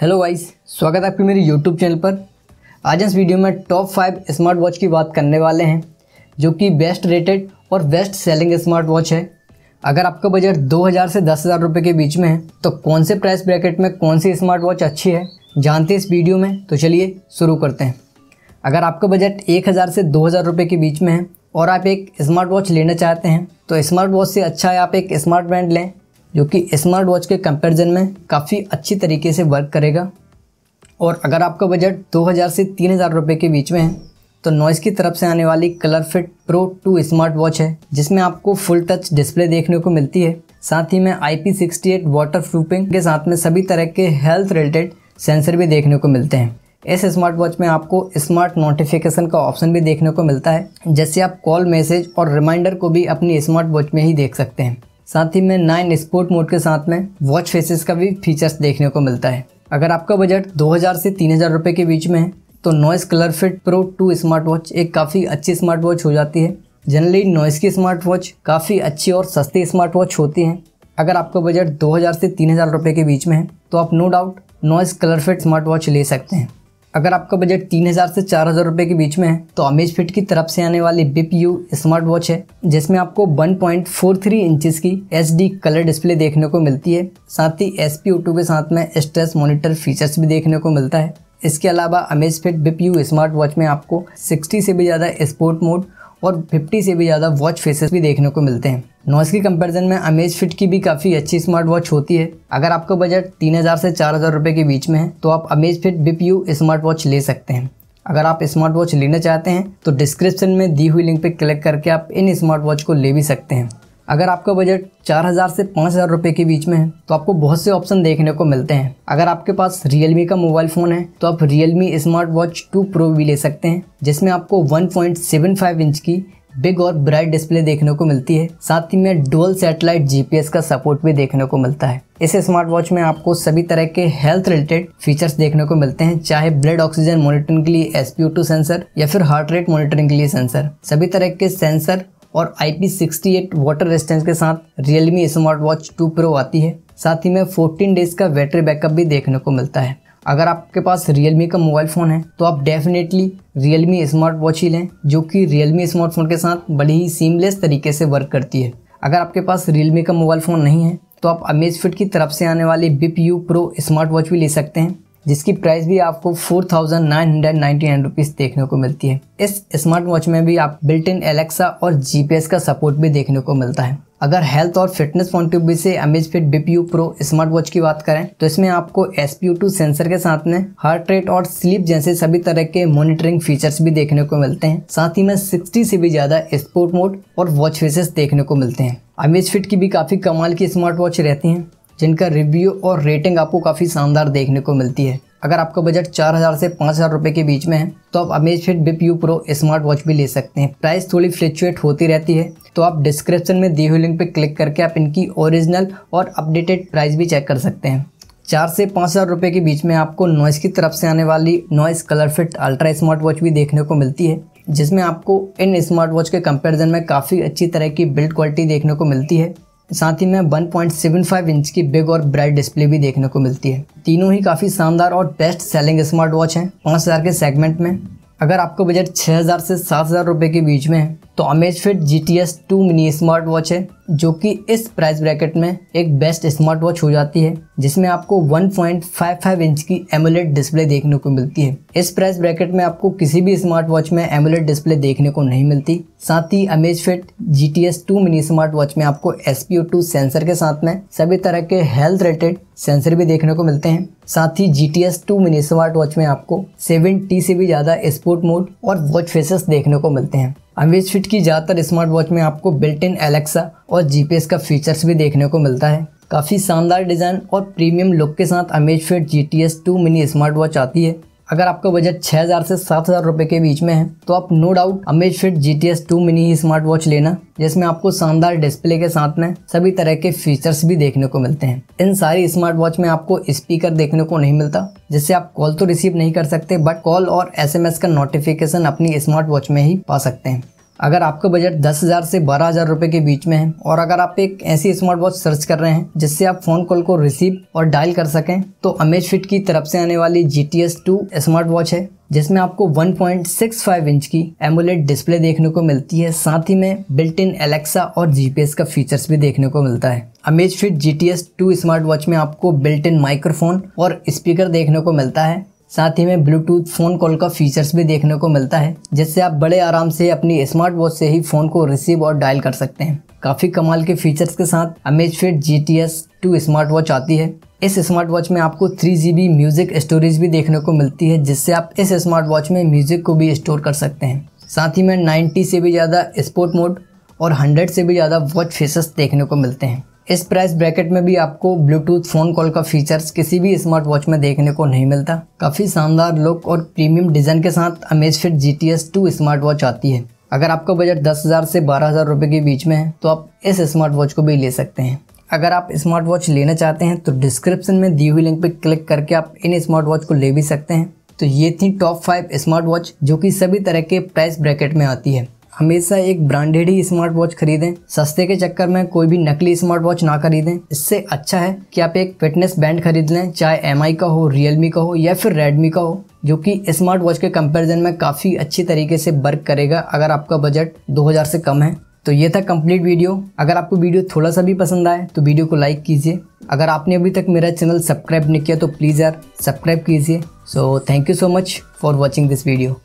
hello guys स्वागत है आपकी मेरी यूट्यूब चैनल पर आज इस वीडियो में टॉप फाइव स्मार्ट वॉच की बात करने वाले हैं जो कि बेस्ट रेटेड और बेस्ट सेलिंग स्मार्ट वॉच है अगर आपका बजट 2000 से दस हज़ार रुपये के बीच में है तो कौन से प्राइस ब्रैकेट में कौन सी स्मार्ट वॉच अच्छी है जानते हैं इस वीडियो में तो चलिए शुरू करते हैं अगर आपका बजट एक हज़ार से दो हज़ार रुपये के बीच में है और आप एक स्मार्ट वॉच लेना चाहते हैं तो स्मार्ट वॉच से अच्छा है आप एक स्मार्ट बैंड लें जो कि स्मार्ट वॉच के कंपैरिजन में काफ़ी अच्छी तरीके से वर्क करेगा और अगर आपका बजट 2000 से 3000 रुपए के बीच में है तो नॉइस की तरफ से आने वाली ColorFit Pro two smart watch है जिसमें आपको फुल टच डिस्प्ले देखने को मिलती है साथ ही में I P sixty eight waterproofing के साथ में सभी तरह के हेल्थ रिलेटेड सेंसर भी देखने को मिलते हैं इस स्मार्ट वॉच में आपको स्मार्ट नोटिफिकेशन का ऑप्शन भी देखने को मिलता है जैसे आप कॉल मैसेज और रिमाइंडर को भी अपनी स्मार्ट वॉच में ही देख सकते हैं साथ ही में नाइन स्पोर्ट मोड के साथ में वॉच फेसेस का भी फीचर्स देखने को मिलता है अगर आपका बजट 2000 से 3000 रुपए के बीच में है तो Noise ColorFit Pro two smart watch एक काफ़ी अच्छी स्मार्ट वॉच हो जाती है जनरली नॉइस की स्मार्ट वॉच काफ़ी अच्छी और सस्ती स्मार्ट वॉच होती हैं अगर आपका बजट 2000 से 3000 रुपए के बीच में है तो आप no doubt Noise ColorFit smart watch ले सकते हैं अगर आपका बजट तीन हज़ार से चार हज़ार रुपए के बीच में है तो अमेज फिट की तरफ से आने वाली बिप यू स्मार्ट वॉच है जिसमें आपको 1.43 पॉइंट इंचज़ की एच कलर डिस्प्ले देखने को मिलती है साथ ही एस के साथ में स्ट्रेस मॉनिटर फीचर्स भी देखने को मिलता है इसके अलावा Amazfit Bip U smart watch में आपको 60 से भी ज़्यादा स्पोर्ट मोड और 50 से भी ज़्यादा वॉच फेसेस भी देखने को मिलते हैं नॉइस की कंपैरिजन में अमेज फिट की भी काफ़ी अच्छी स्मार्ट वॉच होती है अगर आपका बजट 3000 से 4000 रुपए के बीच में है तो आप Amazfit Bip U smart watch ले सकते हैं अगर आप स्मार्ट वॉच लेना चाहते हैं तो डिस्क्रिप्शन में दी हुई लिंक पर क्लिक करके आप इन स्मार्ट वॉच को ले भी सकते हैं अगर आपका बजट 4000 से 5000 रुपए के बीच में है तो आपको बहुत से ऑप्शन देखने को मिलते हैं अगर आपके पास Realme का मोबाइल फ़ोन है तो आप Realme smart watch two pro भी ले सकते हैं जिसमें आपको 1.75 इंच की बिग और ब्राइट डिस्प्ले देखने को मिलती है साथ ही में डोल सैटेलाइट जीपीएस का सपोर्ट भी देखने को मिलता है इस स्मार्ट वॉच में आपको सभी तरह के हेल्थ रिलेटेड फीचर्स देखने को मिलते हैं चाहे ब्लड ऑक्सीजन मॉनिटरिंग के लिए एसपीओ सेंसर या फिर हार्ट रेट मॉनिटरिंग के लिए सेंसर सभी तरह के सेंसर और आई पी वाटर रेस्टेंस के साथ Realme smart watch two pro आती है साथ ही में 14 डेज का बैटरी बैकअप भी देखने को मिलता है अगर आपके पास मी का मोबाइल फ़ोन है तो आप डेफिनेटली मी स्मार्ट वॉच ही लें जो कि रियलमी स्मार्टफोन के साथ बड़ी ही सीमलेस तरीके से वर्क करती है अगर आपके पास मी का मोबाइल फ़ोन नहीं है तो आप अमेज फिट की तरफ से आने वाली Bip U pro smart watch भी ले सकते हैं जिसकी प्राइस भी आपको four thousand nine hundred ninety nine rupees देखने को मिलती है इस स्मार्ट वॉच में भी आप बिल्ट इन एलेक्सा और जीपीएस का सपोर्ट भी देखने को मिलता है अगर हेल्थ और फिटनेस पॉइंट ऑफ व्यू से Amazfit Bip U pro smart watch की बात करें तो इसमें आपको एस टू सेंसर के साथ में हार्ट रेट और स्लीप जैसे सभी तरह के मॉनिटरिंग फीचर्स भी देखने को मिलते हैं साथ ही में 60 से भी ज़्यादा स्पोर्ट मोड और वॉच फेसेस देखने को मिलते हैं अमेज फिट की भी काफ़ी कमाल की स्मार्ट वॉच रहती है जिनका रिव्यू और रेटिंग आपको काफ़ी शानदार देखने को मिलती है अगर आपका बजट चार हज़ार से पाँच हज़ार रुपये के बीच में है तो आप Amazfit Bip U pro smart watch भी ले सकते हैं प्राइस थोड़ी फ्लक्चुएट होती रहती है तो आप डिस्क्रिप्शन में दी हुई लिंक पर क्लिक करके आप इनकी ओरिजिनल और अपडेटेड प्राइस भी चेक कर सकते हैं चार से पाँच हज़ार रुपये के बीच में आपको नॉइस की तरफ से आने वाली Noise ColorFit Ultra smart watch भी देखने को मिलती है जिसमें आपको इन स्मार्ट वॉच के कंपैरिजन में काफ़ी अच्छी तरह की बिल्ड क्वालिटी देखने को मिलती है साथ ही में 1.75 इंच की बिग और ब्राइट डिस्प्ले भी देखने को मिलती है तीनों ही काफ़ी शानदार और बेस्ट सेलिंग स्मार्ट वॉच हैं पांच हज़ार के सेगमेंट में अगर आपका बजट 6000 से 7000 रुपए के बीच में है तो Amazfit G T S two mini smart watch है जो कि इस प्राइस ब्रैकेट में एक बेस्ट स्मार्ट वॉच हो जाती है जिसमें आपको 1.55 इंच की एमुलेट डिस्प्ले देखने को मिलती है इस प्राइस ब्रैकेट में आपको किसी भी स्मार्ट वॉच में एमुलेट डिस्प्ले देखने को नहीं मिलती साथ ही Amazfit G T S two mini smart watch में आपको S P O two sensor के साथ में सभी तरह के हेल्थ रिलेटेड सेंसर भी देखने को मिलते हैं साथ ही G T S two mini smart watch में आपको सेवन टी से भी ज़्यादा स्पोर्ट मोड और वॉच फेसेस देखने को मिलते हैं अमेज फिट की ज़्यादातर स्मार्ट वॉच में आपको बिल्ट इन एलेक्सा और जीपीएस का फीचर्स भी देखने को मिलता है काफ़ी शानदार डिज़ाइन और प्रीमियम लुक के साथ Amazfit G T S two mini smart watch आती है अगर आपका बजट 6000 से 7000 रुपए के बीच में है तो आप no doubt Amazfit G T S two mini smart watch लेना जिसमें आपको शानदार डिस्प्ले के साथ में सभी तरह के फीचर्स भी देखने को मिलते हैं इन सारी स्मार्ट वॉच में आपको स्पीकर देखने को नहीं मिलता जिससे आप कॉल तो रिसीव नहीं कर सकते बट कॉल और एस का नोटिफिकेशन अपनी स्मार्ट वॉच में ही पा सकते हैं अगर आपका बजट दस हज़ार से बारह हज़ार रुपये के बीच में है और अगर आप एक ऐसी स्मार्ट वॉच सर्च कर रहे हैं जिससे आप फ़ोन कॉल को रिसीव और डायल कर सकें तो अमेज फिट की तरफ से आने वाली G T S two smart watch है जिसमें आपको 1.65 इंच की एमुलेट डिस्प्ले देखने को मिलती है साथ ही में बिल्ट इन एलेक्सा और जीपीएस का फीचर्स भी देखने को मिलता है Amazfit G T S two smart watch में आपको बिल्ट इन माइक्रोफोन और स्पीकर देखने को मिलता है साथ ही में ब्लूटूथ फ़ोन कॉल का फीचर्स भी देखने को मिलता है जिससे आप बड़े आराम से अपनी स्मार्ट वॉच से ही फ़ोन को रिसीव और डायल कर सकते हैं काफ़ी कमाल के फीचर्स के साथ Amazfit G T S two smart watch आती है इस स्मार्ट वॉच में आपको three G B music storage भी देखने को मिलती है जिससे आप इस स्मार्ट वॉच में म्यूज़िक को भी स्टोर कर सकते हैं साथ ही में 90 से भी ज़्यादा स्पोर्ट मोड और 100 से भी ज़्यादा वॉच फेसेस देखने को मिलते हैं इस प्राइस ब्रैकेट में भी आपको ब्लूटूथ फ़ोन कॉल का फीचर्स किसी भी स्मार्ट वॉच में देखने को नहीं मिलता काफ़ी शानदार लुक और प्रीमियम डिज़ाइन के साथ Amazfit G T S two smart watch आती है अगर आपका बजट दस हज़ार से बारह हज़ार रुपए के बीच में है तो आप इस स्मार्ट वॉच को भी ले सकते हैं अगर आप स्मार्ट वॉच लेना चाहते हैं तो डिस्क्रिप्शन में दी हुई लिंक पर क्लिक करके आप इन स्मार्ट वॉच को ले भी सकते हैं तो ये थी टॉप फाइव स्मार्ट वॉच जो कि सभी तरह के प्राइस ब्रैकेट में आती है हमेशा एक ब्रांडेड ही स्मार्ट वॉच खरीदें सस्ते के चक्कर में कोई भी नकली स्मार्ट वॉच ना खरीदें इससे अच्छा है कि आप एक फिटनेस बैंड खरीद लें चाहे एम का हो रियलमी का हो या फिर रेडमी का हो जो कि स्मार्ट वॉच के कंपैरिजन में काफ़ी अच्छी तरीके से वर्क करेगा अगर आपका बजट 2000 से कम है तो ये था कंप्लीट वीडियो अगर आपको वीडियो थोड़ा सा भी पसंद आए तो वीडियो को लाइक कीजिए अगर आपने अभी तक मेरा चैनल सब्सक्राइब नहीं किया तो प्लीज़ यार सब्सक्राइब कीजिए so thank you so much for watching this video